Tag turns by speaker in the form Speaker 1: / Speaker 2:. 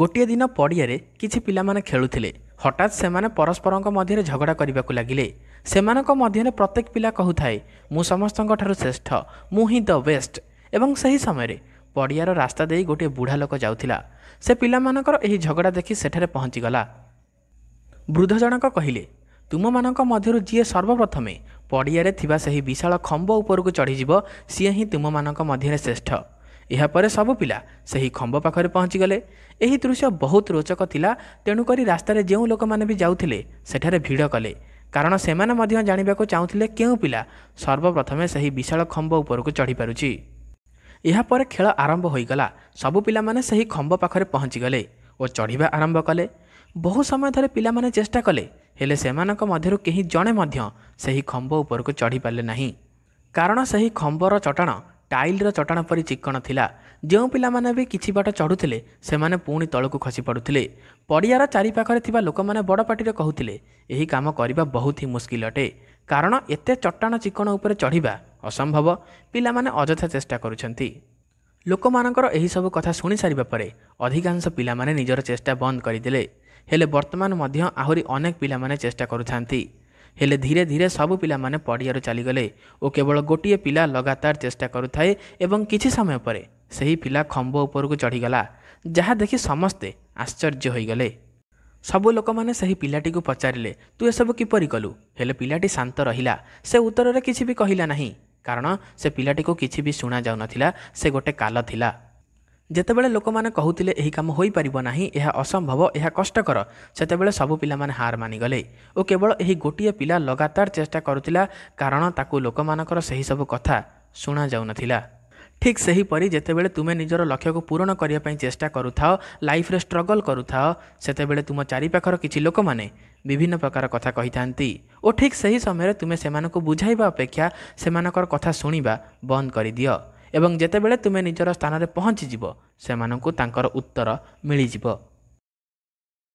Speaker 1: ଗୋଟିଏ ଦିନ ପଡ଼ିଆରେ କିଛି ପିଲାମାନେ ଖେଳୁଥିଲେ ହଠାତ୍ ସେମାନେ ପରସ୍ପରଙ୍କ ମଧ୍ୟରେ ଝଗଡ଼ା କରିବାକୁ ଲାଗିଲେ ସେମାନଙ୍କ ମଧ୍ୟରେ ପ୍ରତ୍ୟେକ ପିଲା କହୁଥାଏ ମୁଁ ସମସ୍ତଙ୍କ ଠାରୁ ଶ୍ରେଷ୍ଠ ମୁଁ ହିଁ ଦ ବେଷ୍ଟ ଏବଂ ସେହି ସମୟରେ ପଡ଼ିଆର ରାସ୍ତା ଦେଇ ଗୋଟିଏ ବୁଢ଼ା ଲୋକ ଯାଉଥିଲା ସେ ପିଲାମାନଙ୍କର ଏହି ଝଗଡ଼ା ଦେଖି ସେଠାରେ ପହଞ୍ଚିଗଲା ବୃଦ୍ଧ ଜଣକ କହିଲେ ତୁମମାନଙ୍କ ମଧ୍ୟରୁ ଯିଏ ସର୍ବପ୍ରଥମେ ପଡ଼ିଆରେ ଥିବା ସେହି ବିଶାଳ ଖମ୍ବ ଉପରକୁ ଚଢ଼ିଯିବ ସିଏ ହିଁ ତୁମମାନଙ୍କ ମଧ୍ୟରେ ଶ୍ରେଷ୍ଠ ଏହାପରେ ସବୁ ପିଲା ସେହି ଖମ୍ବ ପାଖରେ ପହଞ୍ଚିଗଲେ ଏହି ଦୃଶ୍ୟ ବହୁତ ରୋଚକ ଥିଲା ତେଣୁକରି ରାସ୍ତାରେ ଯେଉଁ ଲୋକମାନେ ବି ଯାଉଥିଲେ ସେଠାରେ ଭିଡ଼ କଲେ କାରଣ ସେମାନେ ମଧ୍ୟ ଜାଣିବାକୁ ଚାହୁଁଥିଲେ କେଉଁ ପିଲା ସର୍ବପ୍ରଥମେ ସେହି ବିଶାଳ ଖମ୍ବ ଉପରକୁ ଚଢ଼ିପାରୁଛି ଏହାପରେ ଖେଳ ଆରମ୍ଭ ହୋଇଗଲା ସବୁ ପିଲାମାନେ ସେହି ଖମ୍ବ ପାଖରେ ପହଞ୍ଚିଗଲେ ଓ ଚଢ଼ିବା ଆରମ୍ଭ କଲେ ବହୁ ସମୟ ଧରି ପିଲାମାନେ ଚେଷ୍ଟା କଲେ ହେଲେ ସେମାନଙ୍କ ମଧ୍ୟରୁ କେହି ଜଣେ ମଧ୍ୟ ସେହି ଖମ୍ବ ଉପରକୁ ଚଢ଼ିପାରିଲେ ନାହିଁ କାରଣ ସେହି ଖମ୍ବର ଚଟାଣ ଟାଇଲ୍ର ଚଟାଣ ପରି ଚିକ୍କଣ ଥିଲା ଯେଉଁ ପିଲାମାନେ ବି କିଛି ବାଟ ଚଢ଼ୁଥିଲେ ସେମାନେ ପୁଣି ତଳକୁ ଖସି ପଡ଼ୁଥିଲେ ପଡ଼ିଆର ଚାରିପାଖରେ ଥିବା ଲୋକମାନେ ବଡ଼ ପାଟିରେ କହୁଥିଲେ ଏହି କାମ କରିବା ବହୁତ ହିଁ ମୁସ୍କିଲ ଅଟେ କାରଣ ଏତେ ଚଟାଣ ଚିକ୍କଣ ଉପରେ ଚଢ଼ିବା ଅସମ୍ଭବ ପିଲାମାନେ ଅଯଥା ଚେଷ୍ଟା କରୁଛନ୍ତି ଲୋକମାନଙ୍କର ଏହିସବୁ କଥା ଶୁଣିସାରିବା ପରେ ଅଧିକାଂଶ ପିଲାମାନେ ନିଜର ଚେଷ୍ଟା ବନ୍ଦ କରିଦେଲେ ହେଲେ ବର୍ତ୍ତମାନ ମଧ୍ୟ ଆହୁରି ଅନେକ ପିଲାମାନେ ଚେଷ୍ଟା କରୁଥାନ୍ତି ହେଲେ ଧୀରେ ଧୀରେ ସବୁ ପିଲାମାନେ ପଡ଼ିଆରୁ ଚାଲିଗଲେ ଓ କେବଳ ଗୋଟିଏ ପିଲା ଲଗାତାର ଚେଷ୍ଟା କରୁଥାଏ ଏବଂ କିଛି ସମୟ ପରେ ସେହି ପିଲା ଖମ୍ବ ଉପରକୁ ଚଢ଼ିଗଲା ଯାହା ଦେଖି ସମସ୍ତେ ଆଶ୍ଚର୍ଯ୍ୟ ହୋଇଗଲେ ସବୁ ଲୋକମାନେ ସେହି ପିଲାଟିକୁ ପଚାରିଲେ ତୁ ଏସବୁ କିପରି କଲୁ ହେଲେ ପିଲାଟି ଶାନ୍ତ ରହିଲା ସେ ଉତ୍ତରରେ କିଛି ବି କହିଲା ନାହିଁ କାରଣ ସେ ପିଲାଟିକୁ କିଛି ବି ଶୁଣାଯାଉନଥିଲା ସେ ଗୋଟେ କାଲ ଥିଲା ଯେତେବେଳେ ଲୋକମାନେ କହୁଥିଲେ ଏହି କାମ ହୋଇପାରିବ ନାହିଁ ଏହା ଅସମ୍ଭବ ଏହା କଷ୍ଟକର ସେତେବେଳେ ସବୁ ପିଲାମାନେ ହାର ମାନିଗଲେ ଓ କେବଳ ଏହି ଗୋଟିଏ ପିଲା ଲଗାତାର ଚେଷ୍ଟା କରୁଥିଲା କାରଣ ତାକୁ ଲୋକମାନଙ୍କର ସେହିସବୁ କଥା ଶୁଣାଯାଉନଥିଲା ଠିକ୍ ସେହିପରି ଯେତେବେଳେ ତୁମେ ନିଜର ଲକ୍ଷ୍ୟକୁ ପୂରଣ କରିବା ପାଇଁ ଚେଷ୍ଟା କରୁଥାଅ ଲାଇଫ୍ରେ ଷ୍ଟ୍ରଗଲ୍ କରୁଥାଅ ସେତେବେଳେ ତୁମ ଚାରିପାଖର କିଛି ଲୋକମାନେ ବିଭିନ୍ନ ପ୍ରକାର କଥା କହିଥାନ୍ତି ଓ ଠିକ୍ ସେହି ସମୟରେ ତୁମେ ସେମାନଙ୍କୁ ବୁଝାଇବା ଅପେକ୍ଷା ସେମାନଙ୍କର କଥା ଶୁଣିବା ବନ୍ଦ କରିଦିଅ ଏବଂ ଯେତେବେଳେ ତୁମେ ନିଜର ସ୍ଥାନରେ ପହଞ୍ଚିଯିବ ସେମାନଙ୍କୁ ତାଙ୍କର ଉତ୍ତର ମିଳିଯିବ